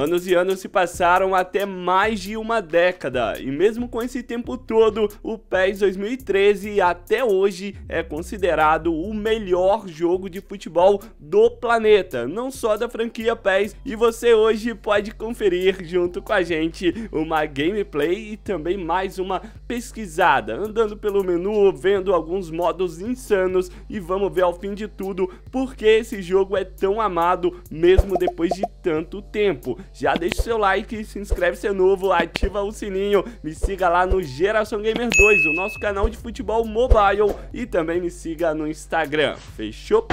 Anos e anos se passaram até mais de uma década, e mesmo com esse tempo todo, o PES 2013 até hoje é considerado o melhor jogo de futebol do planeta, não só da franquia PES, e você hoje pode conferir junto com a gente uma gameplay e também mais uma pesquisada, andando pelo menu, vendo alguns modos insanos e vamos ver ao fim de tudo porque esse jogo é tão amado mesmo depois de tanto tempo já deixa o seu like, se inscreve se é novo, ativa o sininho, me siga lá no Geração Gamer 2, o nosso canal de futebol mobile, e também me siga no Instagram. Fechou?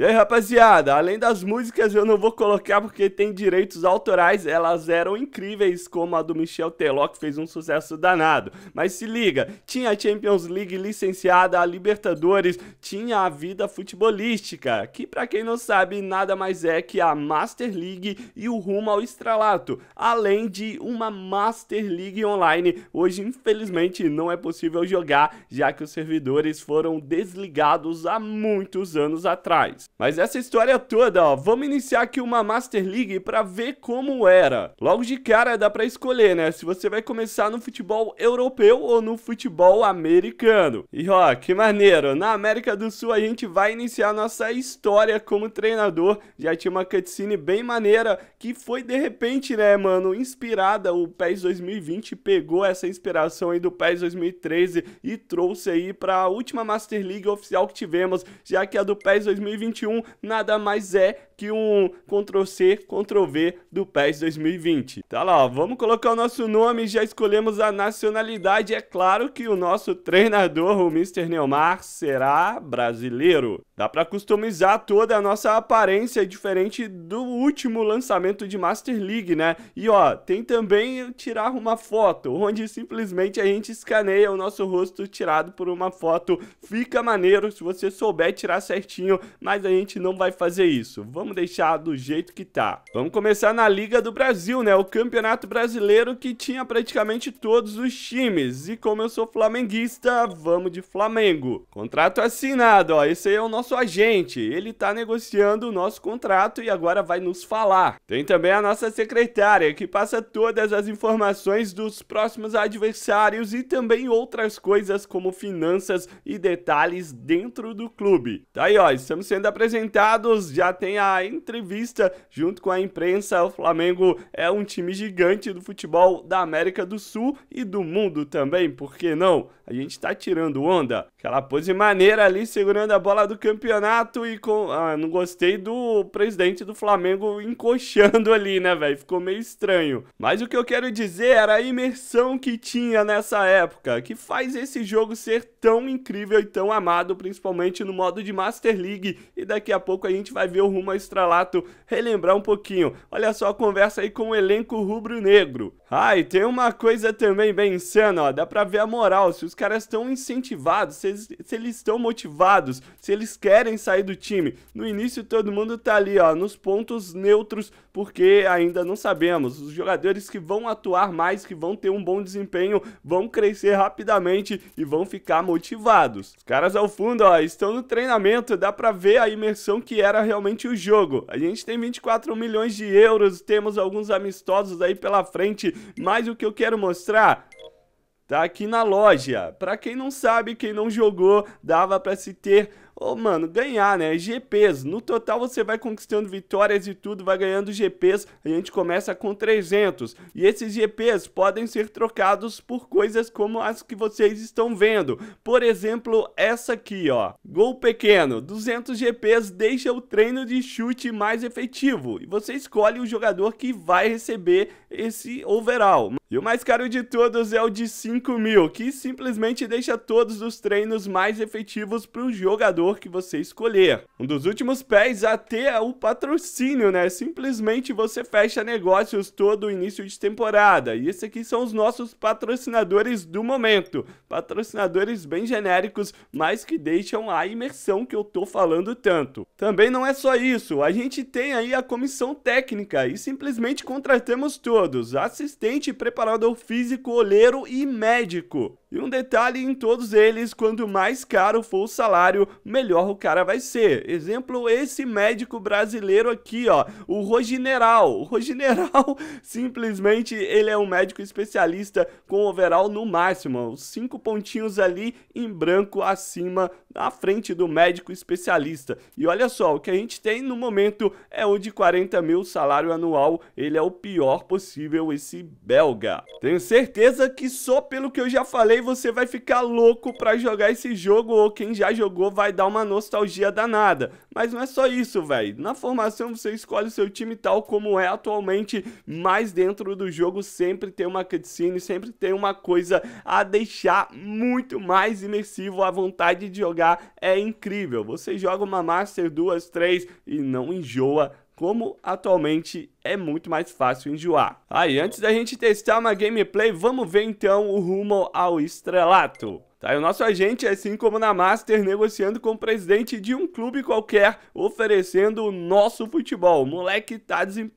E aí, rapaziada, além das músicas eu não vou colocar porque tem direitos autorais, elas eram incríveis, como a do Michel Teló, que fez um sucesso danado. Mas se liga, tinha a Champions League licenciada, a Libertadores, tinha a vida futebolística, que para quem não sabe, nada mais é que a Master League e o rumo ao estralato, além de uma Master League online. Hoje, infelizmente, não é possível jogar, já que os servidores foram desligados há muitos anos atrás. Mas essa história toda, ó, vamos iniciar aqui uma Master League para ver como era. Logo de cara dá para escolher, né, se você vai começar no futebol europeu ou no futebol americano. E ó, que maneiro, na América do Sul a gente vai iniciar nossa história como treinador. Já tinha uma cutscene bem maneira que foi de repente, né, mano, inspirada. O PES 2020 pegou essa inspiração aí do PES 2013 e trouxe aí para a última Master League oficial que tivemos, já que a do PES 2020 nada mais é que um Ctrl-C, Ctrl-V do PES 2020. Tá lá, ó, vamos colocar o nosso nome, já escolhemos a nacionalidade. É claro que o nosso treinador, o Mr. Neymar, será brasileiro. Dá para customizar toda a nossa aparência, diferente do último lançamento de Master League, né? E ó, tem também tirar uma foto, onde simplesmente a gente escaneia o nosso rosto tirado por uma foto. Fica maneiro se você souber tirar certinho, mas a gente não vai fazer isso. Vamos vamos deixar do jeito que tá. Vamos começar na Liga do Brasil, né? O Campeonato Brasileiro que tinha praticamente todos os times. E como eu sou flamenguista, vamos de Flamengo. Contrato assinado, ó. Esse aí é o nosso agente. Ele tá negociando o nosso contrato e agora vai nos falar. Tem também a nossa secretária, que passa todas as informações dos próximos adversários e também outras coisas como finanças e detalhes dentro do clube. Tá aí, ó. Estamos sendo apresentados. Já tem a entrevista junto com a imprensa, o Flamengo é um time gigante do futebol da América do Sul e do mundo também, por que não? A gente tá tirando onda. Aquela pose maneira ali segurando a bola do campeonato e com. Ah, não gostei do presidente do Flamengo encoxando ali, né, velho? Ficou meio estranho. Mas o que eu quero dizer era a imersão que tinha nessa época, que faz esse jogo ser tão incrível e tão amado, principalmente no modo de Master League. E daqui a pouco a gente vai ver o rumo à história Estralato relembrar um pouquinho. Olha só a conversa aí com o elenco rubro-negro. Ah, e tem uma coisa também bem insana, ó. Dá pra ver a moral. Se os caras estão incentivados, se eles, se eles estão motivados, se eles querem sair do time. No início todo mundo tá ali, ó, nos pontos neutros, porque ainda não sabemos. Os jogadores que vão atuar mais, que vão ter um bom desempenho, vão crescer rapidamente e vão ficar motivados. Os caras ao fundo, ó, estão no treinamento, dá pra ver a imersão que era realmente o jogo jogo. A gente tem 24 milhões de euros, temos alguns amistosos aí pela frente, mas o que eu quero mostrar tá aqui na loja. Para quem não sabe, quem não jogou, dava para se ter oh, mano, ganhar, né? GPs. No total você vai conquistando vitórias e tudo, vai ganhando GPs. A gente começa com 300. E esses GPs podem ser trocados por coisas como as que vocês estão vendo. Por exemplo, essa aqui, ó. Gol pequeno. 200 GPs deixa o treino de chute mais efetivo. E você escolhe o jogador que vai receber esse overall. E o mais caro de todos é o de 5 mil, que simplesmente deixa todos os treinos mais efetivos para o jogador que você escolher. Um dos últimos pés até é o patrocínio, né? Simplesmente você fecha negócios todo o início de temporada. E esses aqui são os nossos patrocinadores do momento. Patrocinadores bem genéricos, mas que deixam a imersão que eu tô falando tanto. Também não é só isso, a gente tem aí a comissão técnica e simplesmente contratamos todos, assistente e preparador preparador é físico, olheiro e médico. E um detalhe em todos eles, quanto mais caro for o salário, melhor o cara vai ser. Exemplo, esse médico brasileiro aqui, ó, o Rogineral. O Rogineral, simplesmente, ele é um médico especialista com overall no máximo, os cinco pontinhos ali em branco acima na frente do médico especialista. E olha só, o que a gente tem no momento é o de 40 mil salário anual, ele é o pior possível esse belga. Tenho certeza que só pelo que eu já falei aí você vai ficar louco pra jogar esse jogo ou quem já jogou vai dar uma nostalgia danada. Mas não é só isso, velho. Na formação você escolhe o seu time tal como é atualmente, mas dentro do jogo sempre tem uma cutscene, sempre tem uma coisa a deixar muito mais imersivo. A vontade de jogar é incrível. Você joga uma Master, duas, três e não enjoa como atualmente é muito mais fácil enjoar. Aí, antes da gente testar uma gameplay, vamos ver então o rumo ao estrelato. Tá, e o nosso agente, assim como na Master, negociando com o presidente de um clube qualquer, oferecendo o nosso futebol. O moleque tá, desem...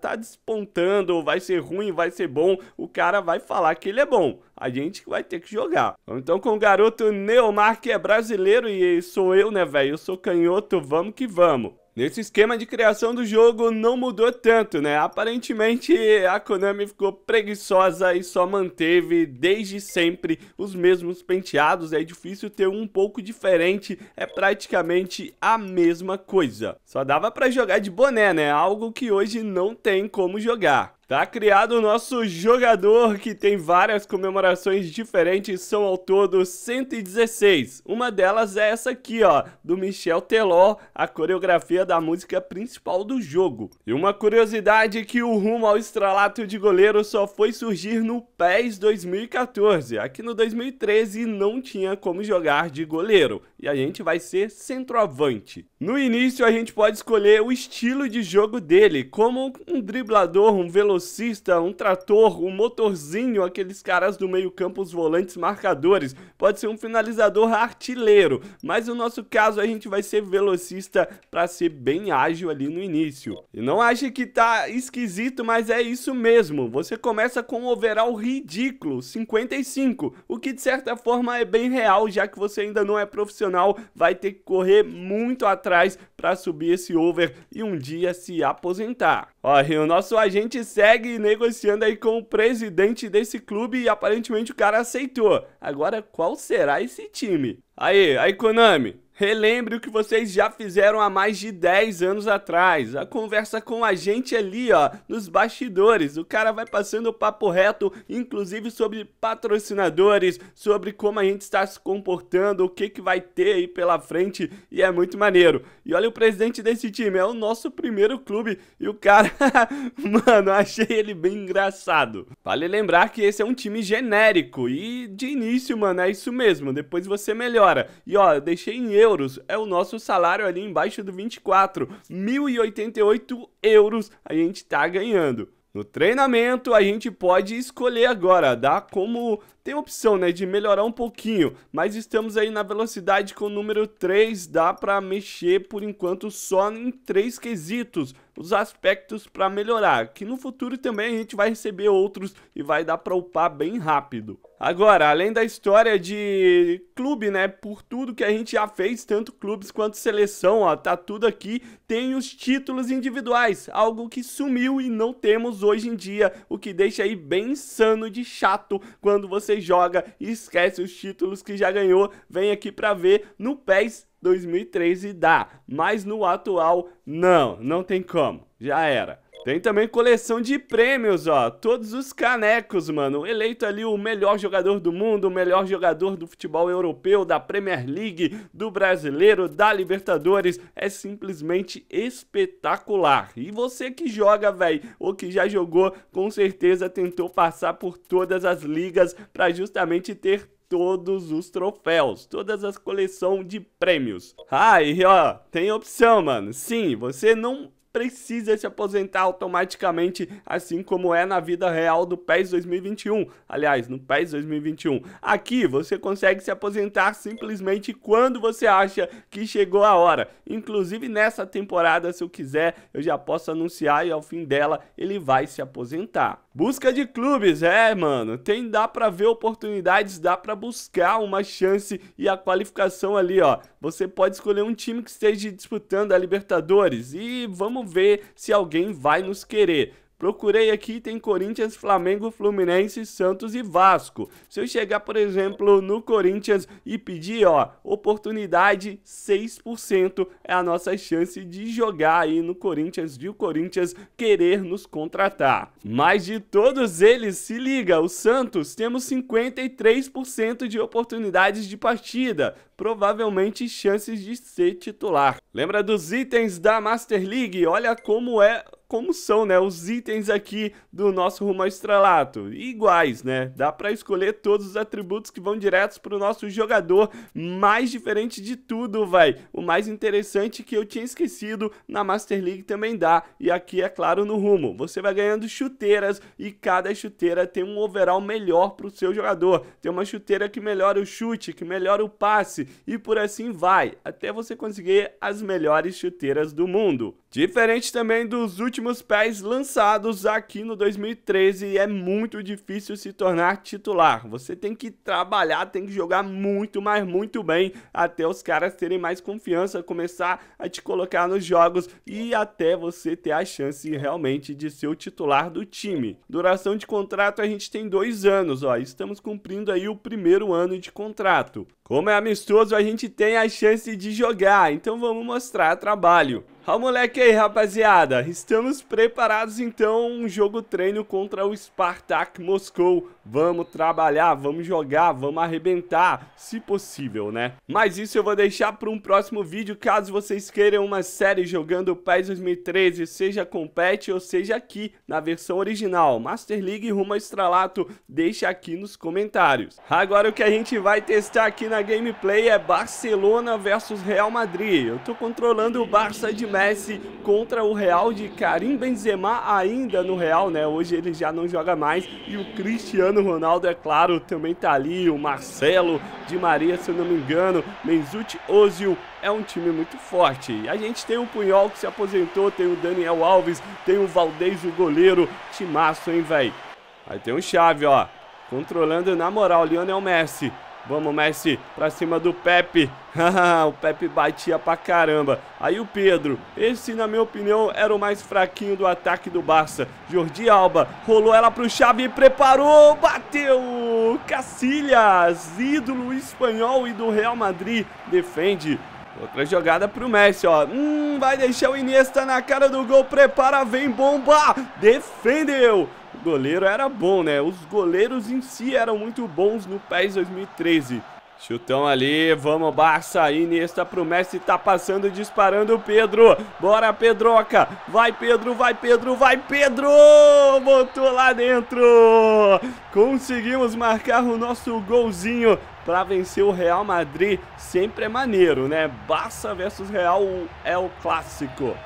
tá despontando, vai ser ruim, vai ser bom, o cara vai falar que ele é bom. A gente vai ter que jogar. Então com o garoto Neomar, que é brasileiro, e sou eu, né, velho? Eu sou canhoto, vamos que vamos. Nesse esquema de criação do jogo não mudou tanto, né? Aparentemente a Konami ficou preguiçosa e só manteve desde sempre os mesmos penteados. É difícil ter um pouco diferente, é praticamente a mesma coisa. Só dava para jogar de boné, né? Algo que hoje não tem como jogar. Tá criado o nosso jogador que tem várias comemorações diferentes, são ao todo 116. Uma delas é essa aqui, ó, do Michel Teló, a coreografia da música principal do jogo. E uma curiosidade que o rumo ao estralato de goleiro só foi surgir no PES 2014. Aqui no 2013 não tinha como jogar de goleiro e a gente vai ser centroavante. No início a gente pode escolher o estilo de jogo dele, como um driblador, um velocidade velocista, um trator, um motorzinho, aqueles caras do meio campo, os volantes marcadores. Pode ser um finalizador artilheiro, mas no nosso caso a gente vai ser velocista para ser bem ágil ali no início. E não ache que tá esquisito, mas é isso mesmo. Você começa com um overall ridículo, 55, o que de certa forma é bem real, já que você ainda não é profissional, vai ter que correr muito atrás para subir esse over e um dia se aposentar. Olha, o nosso agente segue negociando aí com o presidente desse clube e aparentemente o cara aceitou. Agora qual será esse time? Aí, aí Konami, Relembre o que vocês já fizeram há mais de 10 anos atrás. A conversa com a gente ali, ó, nos bastidores. O cara vai passando o papo reto, inclusive sobre patrocinadores, sobre como a gente está se comportando, o que, que vai ter aí pela frente, e é muito maneiro. E olha o presidente desse time, é o nosso primeiro clube, e o cara, mano, achei ele bem engraçado. Vale lembrar que esse é um time genérico, e de início, mano, é isso mesmo, depois você melhora. E ó, deixei em erro euros. É o nosso salário ali embaixo do 24. 1.088 euros a gente tá ganhando. No treinamento, a gente pode escolher agora, dá como tem opção, né, de melhorar um pouquinho, mas estamos aí na velocidade com o número 3, dá para mexer por enquanto só em três quesitos os aspectos para melhorar, que no futuro também a gente vai receber outros e vai dar para upar bem rápido. Agora, além da história de clube, né, por tudo que a gente já fez, tanto clubes quanto seleção, ó, tá tudo aqui, tem os títulos individuais, algo que sumiu e não temos hoje em dia, o que deixa aí bem insano de chato quando você joga e esquece os títulos que já ganhou, vem aqui para ver no PES 2013 dá, mas no atual não, não tem como, já era. Tem também coleção de prêmios, ó. Todos os canecos, mano. Eleito ali o melhor jogador do mundo, o melhor jogador do futebol europeu, da Premier League, do brasileiro, da Libertadores. É simplesmente espetacular. E você que joga, velho, ou que já jogou, com certeza tentou passar por todas as ligas para justamente ter todos os troféus, todas as coleções de prêmios. Ah, e ó, tem opção, mano. Sim, você não precisa se aposentar automaticamente, assim como é na vida real do PES 2021. Aliás, no PES 2021. Aqui você consegue se aposentar simplesmente quando você acha que chegou a hora. Inclusive nessa temporada, se eu quiser, eu já posso anunciar e ao fim dela ele vai se aposentar. Busca de clubes, é, mano. Tem dá para ver oportunidades, dá para buscar uma chance e a qualificação ali, ó. Você pode escolher um time que esteja disputando a Libertadores e vamos ver se alguém vai nos querer. Procurei aqui, tem Corinthians, Flamengo, Fluminense, Santos e Vasco. Se eu chegar, por exemplo, no Corinthians e pedir, ó, oportunidade 6% é a nossa chance de jogar aí no Corinthians, de o Corinthians querer nos contratar. Mas de todos eles, se liga, o Santos temos 53% de oportunidades de partida, provavelmente chances de ser titular. Lembra dos itens da Master League? Olha como é como são, né, os itens aqui do nosso rumo ao estrelato. Iguais, né? Dá para escolher todos os atributos que vão diretos pro nosso jogador mais diferente de tudo, vai. O mais interessante que eu tinha esquecido na Master League também dá e aqui é claro no rumo. Você vai ganhando chuteiras e cada chuteira tem um overall melhor pro seu jogador. Tem uma chuteira que melhora o chute, que melhora o passe e por assim vai, até você conseguir as melhores chuteiras do mundo. Diferente também dos últimos últimos pés lançados aqui no 2013 é muito difícil se tornar titular. Você tem que trabalhar, tem que jogar muito, mas muito bem até os caras terem mais confiança, começar a te colocar nos jogos e até você ter a chance realmente de ser o titular do time. Duração de contrato a gente tem dois anos, ó. Estamos cumprindo aí o primeiro ano de contrato. Como é amistoso, a gente tem a chance de jogar, então vamos mostrar trabalho. Ó moleque aí, rapaziada. Estamos preparados, então, um jogo treino contra o Spartak Moscou. Vamos trabalhar, vamos jogar, vamos arrebentar, se possível, né? Mas isso eu vou deixar para um próximo vídeo, caso vocês queiram uma série jogando o PES 2013, seja com patch ou seja aqui, na versão original. Master League rumo ao estralato, deixa aqui nos comentários. Agora o que a gente vai testar aqui na na gameplay é Barcelona versus Real Madrid. Eu tô controlando o Barça de Messi contra o Real de Karim Benzema ainda no Real, né? Hoje ele já não joga mais e o Cristiano Ronaldo, é claro, também tá ali, o Marcelo, de Maria, se eu não me engano, Menzuti, Ozil, é um time muito forte. A gente tem o Punhol que se aposentou, tem o Daniel Alves, tem o Valdez, o goleiro, timaço, hein, velho? Aí tem o Chave, ó, controlando na moral, Lionel Messi. Vamos, Messi, pra cima do Pepe. o Pepe batia pra caramba. Aí o Pedro, esse na minha opinião era o mais fraquinho do ataque do Barça. Jordi Alba rolou ela pro Xavi, preparou, bateu! Cacilhas, ídolo espanhol e do Real Madrid, defende. Outra jogada pro Messi, ó. Hum, vai deixar o Iniesta na cara do gol, prepara, vem bomba! Defendeu! goleiro era bom, né? Os goleiros em si eram muito bons no PES 2013. Chutão ali, vamos Barça, Iniesta pro Messi, tá passando, disparando o Pedro, bora Pedroca, vai Pedro, vai Pedro, vai Pedro, botou lá dentro, conseguimos marcar o nosso golzinho para vencer o Real Madrid, sempre é maneiro né, Barça versus Real é o clássico.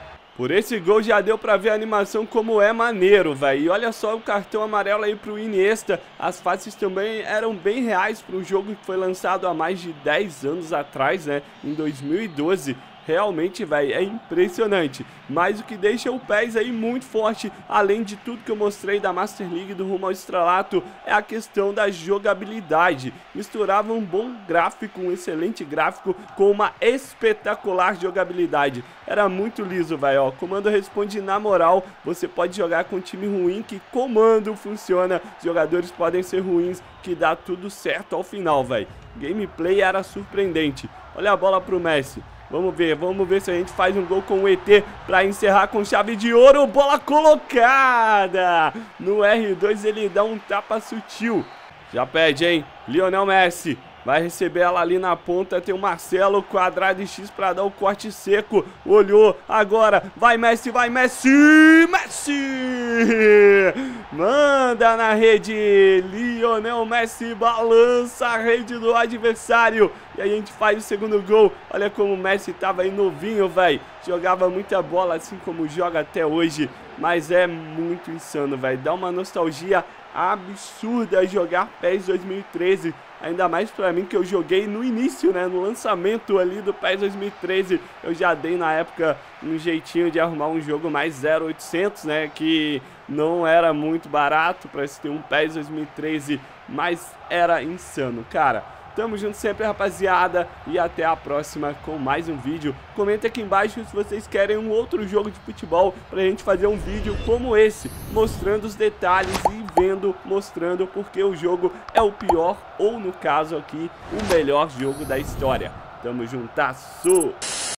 Por esse gol já deu pra ver a animação como é maneiro, velho. E olha só o cartão amarelo aí pro Iniesta. As faces também eram bem reais pro jogo que foi lançado há mais de 10 anos atrás, né? Em 2012. Realmente, velho, é impressionante. Mas o que deixa o PES aí muito forte, além de tudo que eu mostrei da Master League do rumo ao Estralato, é a questão da jogabilidade. Misturava um bom gráfico, um excelente gráfico, com uma espetacular jogabilidade. Era muito liso, velho, Comando responde na moral, você pode jogar com um time ruim que comando funciona, jogadores podem ser ruins, que dá tudo certo ao final, velho. Gameplay era surpreendente. Olha a bola pro Messi. Vamos ver, vamos ver se a gente faz um gol com o ET para encerrar com chave de ouro. Bola colocada! No R2 ele dá um tapa sutil. Já pede, hein? Lionel Messi. Vai receber ela ali na ponta, tem o Marcelo, quadrado e X para dar o corte seco. Olhou, agora, vai Messi, vai Messi! Messi! Manda na rede. Lionel Messi balança a rede do adversário. E aí a gente faz o segundo gol. Olha como o Messi tava aí novinho, velho. Jogava muita bola, assim como joga até hoje. Mas é muito insano, velho. Dá uma nostalgia absurda jogar PES 2013 Ainda mais para mim que eu joguei no início, né? No lançamento ali do PES 2013. Eu já dei na época um jeitinho de arrumar um jogo mais 0800, né? Que não era muito barato para se ter um PES 2013, mas era insano, cara. Tamo junto sempre, rapaziada. E até a próxima com mais um vídeo. Comenta aqui embaixo se vocês querem um outro jogo de futebol pra gente fazer um vídeo como esse, mostrando os detalhes e vendo, mostrando porque o jogo é o pior ou, no caso aqui, o melhor jogo da história. Tamo juntasso!